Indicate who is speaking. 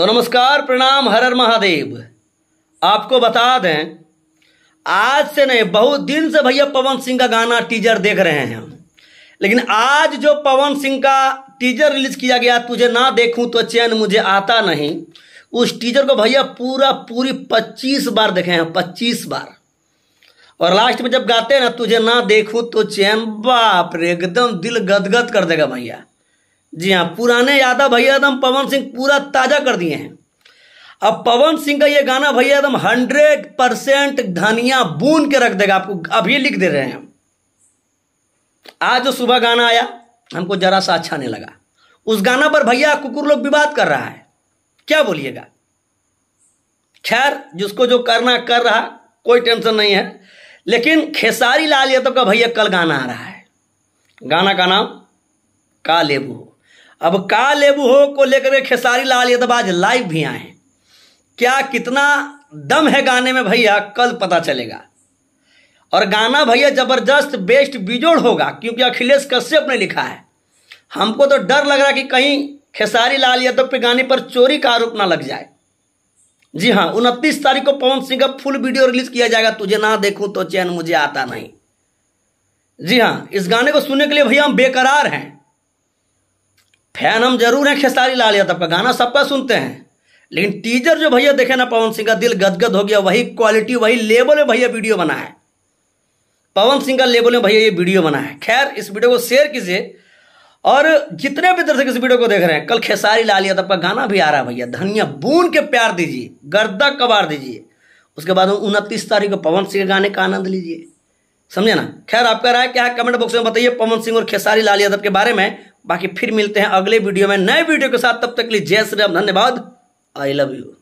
Speaker 1: तो नमस्कार प्रणाम हर हर महादेव आपको बता दें आज से नहीं बहुत दिन से भैया पवन सिंह का गाना टीजर देख रहे हैं लेकिन आज जो पवन सिंह का टीजर रिलीज किया गया तुझे ना देखूं तो चैन मुझे आता नहीं उस टीजर को भैया पूरा पूरी पच्चीस बार देखे हैं पच्चीस बार और लास्ट में जब गाते हैं ना तुझे ना देखूं तो चैन बाप रे एकदम दिल गदगद कर देगा भैया जी हाँ पुराने यादव भैया एकदम पवन सिंह पूरा ताजा कर दिए हैं अब पवन सिंह का ये गाना भैया एकदम हंड्रेड परसेंट धनिया बून के रख देगा आपको अभी लिख दे रहे हैं आज जो सुबह गाना आया हमको जरा सा अच्छा नहीं लगा उस गाना पर भैया कुकुर लोग विवाद कर रहा है क्या बोलिएगा खैर जिसको जो करना कर रहा कोई टेंशन नहीं है लेकिन खेसारी लाल यादव का भैया कल गाना आ रहा है गाना का नाम कालेबू अब का लेबू हो को लेकर के खेसारी लाल यादव आज लाइव भी आए हैं क्या कितना दम है गाने में भैया कल पता चलेगा और गाना भैया जबरदस्त बेस्ट बिजोड़ होगा क्योंकि अखिलेश कश्यप ने लिखा है हमको तो डर लग रहा कि कहीं खेसारी लाल यादव के गाने पर चोरी का आरोप ना लग जाए जी हाँ उनतीस तारीख को पवन सिंह का फुल वीडियो रिलीज किया जाएगा तुझे ना देखूं तो चैन मुझे आता नहीं जी हाँ इस गाने को सुनने के लिए भैया हम बेकरार हैं फैन हम जरूर हैं खेसारी लाल यादव का गाना सबका सुनते हैं लेकिन टीजर जो भैया देखे ना पवन सिंह का दिल गदगद हो गया वही क्वालिटी वही लेवल में भैया वीडियो बना है पवन सिंह का लेवल में भैया ये वीडियो बना है खैर इस वीडियो को शेयर कीजिए और जितने भी दर्शक इस वीडियो को देख रहे हैं कल खेसारी लाल यादव का गाना भी आ रहा है भैया धनिया बून के प्यार दीजिए गर्दा कबार दीजिए उसके बाद उनतीस तारीख को पवन सिंह के गाने का आनंद लीजिए समझे ना खैर आपका राय क्या है कमेंट बॉक्स में बताइए पवन सिंह और खेसारी लाल यादव के बारे में बाकी फिर मिलते हैं अगले वीडियो में नए वीडियो के साथ तब तक के लिए जय श्री राम धन्यवाद आई लव यू